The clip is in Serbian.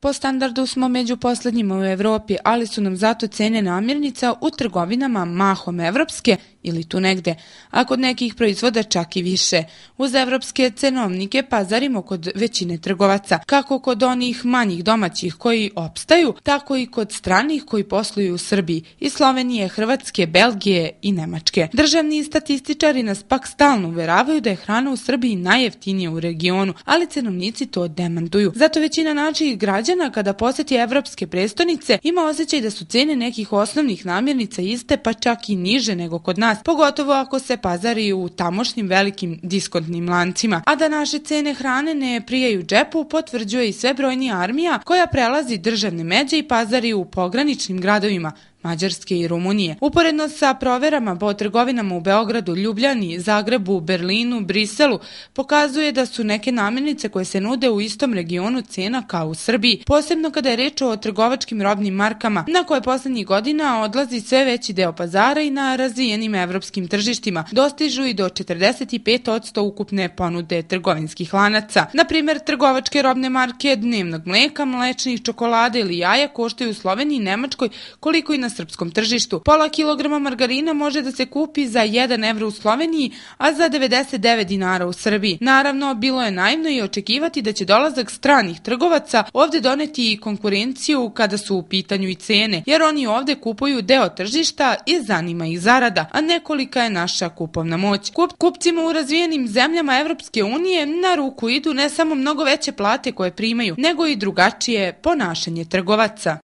Po standardu smo među poslednjima u Evropi, ali su nam zato cene namirnica u trgovinama mahom evropske ili tu negde, a kod nekih proizvoda čak i više. Uz evropske cenovnike pazarimo kod većine trgovaca, kako kod onih manjih domaćih koji opstaju, tako i kod stranih koji posluju u Srbiji i Slovenije, Hrvatske, Belgije i Nemačke. Državni statističari nas pak stalno uveravaju da je hrana u Srbiji najjeftinija u regionu, ali cenovnici to demanduju. Zato većina naših građana kada poseti evropske prestonice ima osjećaj da su cene nekih osnovnih namirnica iste pa čak i niže nego kod nas, pogotovo ako se pazari u tamošnjim velikim diskontnim lancima. A da naše cene hrane ne prijaju džepu potvrđuje i sve brojni armija koja prelazi državne međe i pazari u pograničnim gradovima Mađarske i Rumunije. Uporedno sa proverama po trgovinama u Beogradu, Ljubljani, Zagrebu, Berlinu, Briselu, pokazuje da su neke namirnice koje se nude u istom regionu cena kao u Srbiji, posebno kada je reč o trgovačkim robnim markama, na koje poslednjih godina odlazi sve veći deo pazara i na razvijenim evropskim tržištima, dostižu i do 45% ukupne ponude trgovinskih lanaca. Naprimer, trgovačke robne marke dnevnog mleka, mlečnih čokolada ili jaja koštaju u Sloveniji i Nemačkoj koliko i na na srpskom tržištu. Pola kilograma margarina može da se kupi za 1 evro u Sloveniji, a za 99 dinara u Srbiji. Naravno, bilo je naivno i očekivati da će dolazak stranih trgovaca ovde doneti i konkurenciju kada su u pitanju i cene, jer oni ovde kupuju deo tržišta i zanima ih zarada, a nekolika je naša kupovna moć. Kup, kupcima u razvijenim zemljama Evropske unije na ruku idu ne samo mnogo veće plate koje primaju, nego i drugačije ponašanje trgovaca.